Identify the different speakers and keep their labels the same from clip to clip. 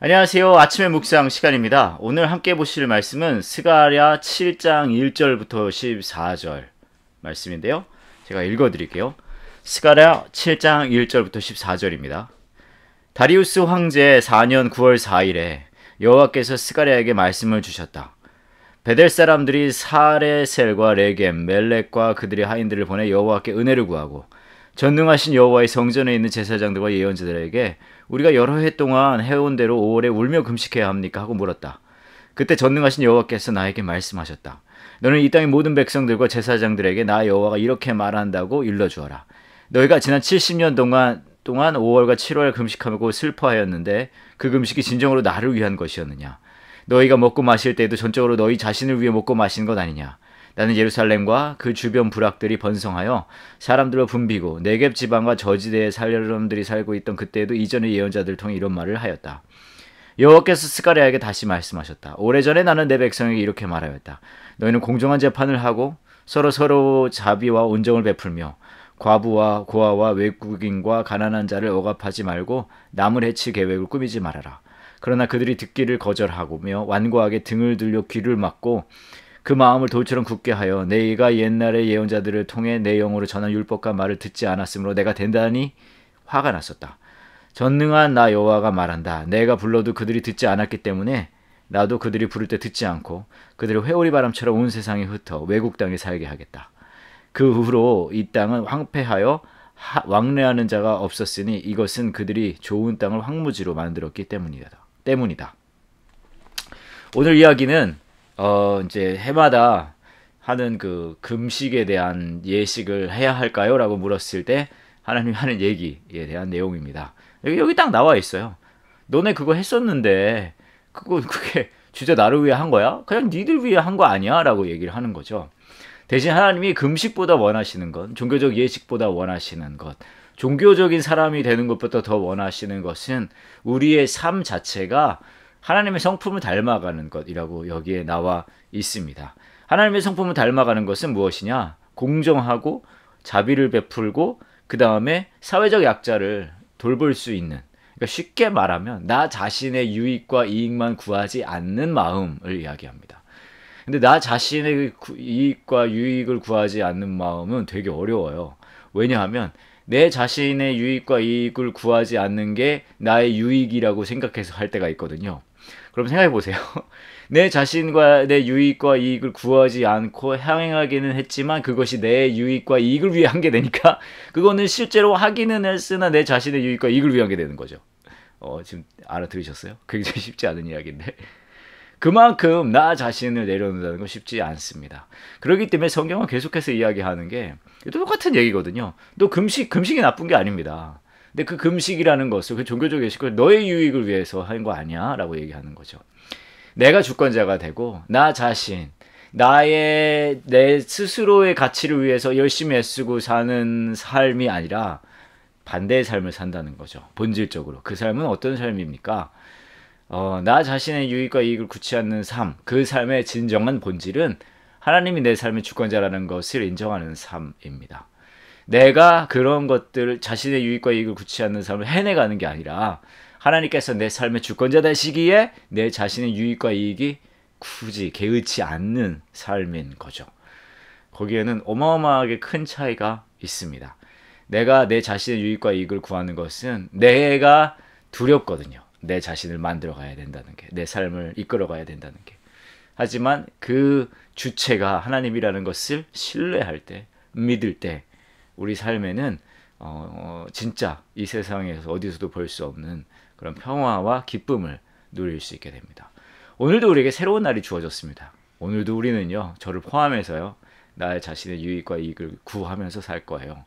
Speaker 1: 안녕하세요. 아침의 묵상 시간입니다. 오늘 함께 보실 말씀은 스가랴 7장 1절부터 14절 말씀인데요. 제가 읽어 드릴게요. 스가랴 7장 1절부터 14절입니다. 다리우스 황제 4년 9월 4일에 여호와께서 스가랴에게 말씀을 주셨다. 베델 사람들이 사레셀과 레겜, 멜렉과 그들의 하인들을 보내 여호와께 은혜를 구하고 전능하신 여호와의 성전에 있는 제사장들과 예언자들에게 우리가 여러 해 동안 해온 대로 5월에 울며 금식해야 합니까 하고 물었다. 그때 전능하신 여호와께서 나에게 말씀하셨다. 너는 이 땅의 모든 백성들과 제사장들에게 나 여호와가 이렇게 말한다고 일러주어라. 너희가 지난 70년 동안 동안 5월과 7월 금식하고 슬퍼하였는데 그 금식이 진정으로 나를 위한 것이었느냐? 너희가 먹고 마실 때에도 전적으로 너희 자신을 위해 먹고 마신 것 아니냐? 나는 예루살렘과 그 주변 부락들이 번성하여 사람들로 붐비고 내겝 지방과 저지대에 사람들이 살고 있던 그때에도 이전의 예언자들 통해 이런 말을 하였다. 여호와께서 스가랴에게 다시 말씀하셨다. 오래전에 나는 내 백성에게 이렇게 말하였다. 너희는 공정한 재판을 하고 서로 서로 자비와 온정을 베풀며 과부와 고아와 외국인과 가난한 자를 억압하지 말고 남을 해칠 계획을 꾸미지 말아라. 그러나 그들이 듣기를 거절하고며 완고하게 등을 들려 귀를 막고 그 마음을 돌처럼 굳게 하여 내가 옛날의 예언자들을 통해 내 영으로 전한 율법과 말을 듣지 않았으므로 내가 된다니 화가 났었다. 전능한 나 여호와가 말한다. 내가 불러도 그들이 듣지 않았기 때문에 나도 그들이 부를 때 듣지 않고 그들을 회오리 바람처럼 온 세상에 흩어 외국 땅에 살게 하겠다. 그 후로 이 땅은 황폐하여 하, 왕래하는 자가 없었으니 이것은 그들이 좋은 땅을 황무지로 만들었기 때문이다. 때문이다. 오늘 이야기는 어 이제 해마다 하는 그 금식에 대한 예식을 해야 할까요?라고 물었을 때 하나님 하는 얘기에 대한 내용입니다. 여기 여기 딱 나와 있어요. 너네 그거 했었는데 그거 그게 주제 나를 위해 한 거야? 그냥 니들 위해 한 거 아니야?라고 얘기를 하는 거죠. 대신 하나님이 금식보다 원하시는 것, 종교적 예식보다 원하시는 것, 종교적인 사람이 되는 것보다 더 원하시는 것은 우리의 삶 자체가 하나님의 성품을 닮아가는 것이라고 여기에 나와 있습니다. 하나님의 성품을 닮아가는 것은 무엇이냐? 공정하고 자비를 베풀고 그 다음에 사회적 약자를 돌볼 수 있는 그러니까 쉽게 말하면 나 자신의 유익과 이익만 구하지 않는 마음을 이야기합니다. 근데 나 자신의 이익과 유익을 구하지 않는 마음은 되게 어려워요. 왜냐하면 내 자신의 유익과 이익을 구하지 않는 게 나의 유익이라고 생각해서 할 때가 있거든요. 그럼 생각해 보세요. 내 자신과 내 유익과 이익을 구하지 않고 향행하기는 했지만 그것이 내 유익과 이익을 위해 한게 되니까 그거는 실제로 하기는 했으나 내 자신의 유익과 이익을 위한 게 되는 거죠. 어, 지금 알아들으셨어요? 굉장히 쉽지 않은 이야기인데. 그만큼 나 자신을 내려놓는다는 건 쉽지 않습니다. 그렇기 때문에 성경은 계속해서 이야기하는 게 똑같은 얘기거든요. 또 금식, 금식이 나쁜 게 아닙니다. 근데 그 금식이라는 것을 그 종교적 예식을 너의 유익을 위해서 하는 거 아니야라고 얘기하는 거죠. 내가 주권자가 되고 나 자신 나의 내 스스로의 가치를 위해서 열심히 애쓰고 사는 삶이 아니라 반대의 삶을 산다는 거죠. 본질적으로 그 삶은 어떤 삶입니까? 어, 나 자신의 유익과 이익을 구치 않는 삶, 그 삶의 진정한 본질은 하나님이 내 삶의 주권자라는 것을 인정하는 삶입니다. 내가 그런 것들 을 자신의 유익과 이익을 구치 않는 삶을 해내가는 게 아니라 하나님께서 내 삶의 주권자 되시기에 내 자신의 유익과 이익이 굳이 개의치 않는 삶인 거죠. 거기에는 어마어마하게 큰 차이가 있습니다. 내가 내 자신의 유익과 이익을 구하는 것은 내가 두렵거든요. 내 자신을 만들어 가야 된다는 게, 내 삶을 이끌어 가야 된다는 게. 하지만 그 주체가 하나님이라는 것을 신뢰할 때, 믿을 때, 우리 삶에는 어, 어, 진짜 이 세상에서 어디서도 볼 수 없는 그런 평화와 기쁨을 누릴 수 있게 됩니다. 오늘도 우리에게 새로운 날이 주어졌습니다. 오늘도 우리는요, 저를 포함해서요, 나의 자신의 유익과 이익을 구하면서 살 거예요.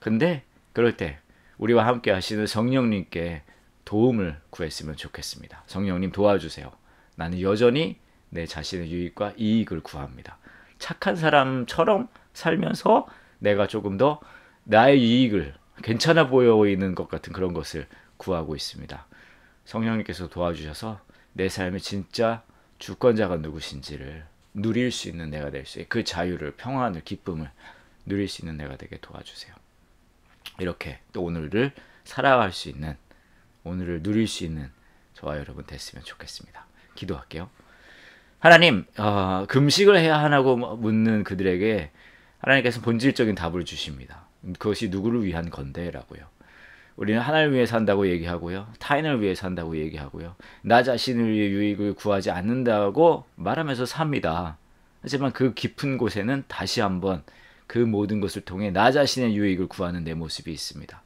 Speaker 1: 근데 그럴 때 우리와 함께 하시는 성령님께 도움을 구했으면 좋겠습니다. 성령님 도와주세요. 나는 여전히 내 자신의 유익과 이익을 구합니다. 착한 사람처럼 살면서 내가 조금 더 나의 이익을 괜찮아 보이는 것 같은 그런 것을 구하고 있습니다. 성령님께서 도와주셔서 내 삶의 진짜 주권자가 누구신지를 누릴 수 있는 내가 될 수 있게 그 자유를 평안을 기쁨을 누릴 수 있는 내가 되게 도와주세요. 이렇게 또 오늘을 살아갈 수 있는 오늘을 누릴 수 있는 저와 여러분 됐으면 좋겠습니다. 기도할게요. 하나님 어, 금식을 해야 하나고 묻는 그들에게 하나님께서 본질적인 답을 주십니다. 그것이 누구를 위한 건데라고요. 우리는 하나님을 위해 산다고 얘기하고요. 타인을 위해 산다고 얘기하고요. 나 자신을 위해 유익을 구하지 않는다고 말하면서 삽니다. 하지만 그 깊은 곳에는 다시 한번 그 모든 것을 통해 나 자신의 유익을 구하는 내 모습이 있습니다.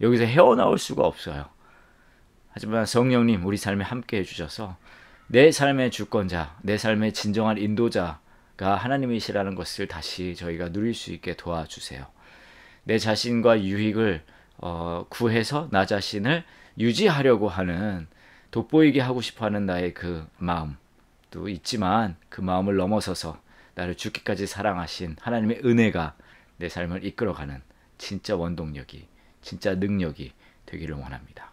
Speaker 1: 여기서 헤어나올 수가 없어요. 하지만 성령님 우리 삶에 함께 해주셔서 내 삶의 주권자, 내 삶의 진정한 인도자, 그러니까 하나님이시라는 것을 다시 저희가 누릴 수 있게 도와주세요. 내 자신과 유익을 어, 구해서 나 자신을 유지하려고 하는 돋보이게 하고 싶어하는 나의 그 마음도 있지만 그 마음을 넘어서서 나를 죽기까지 사랑하신 하나님의 은혜가 내 삶을 이끌어가는 진짜 원동력이 진짜 능력이 되기를 원합니다.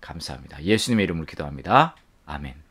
Speaker 1: 감사합니다. 예수님의 이름으로 기도합니다. 아멘.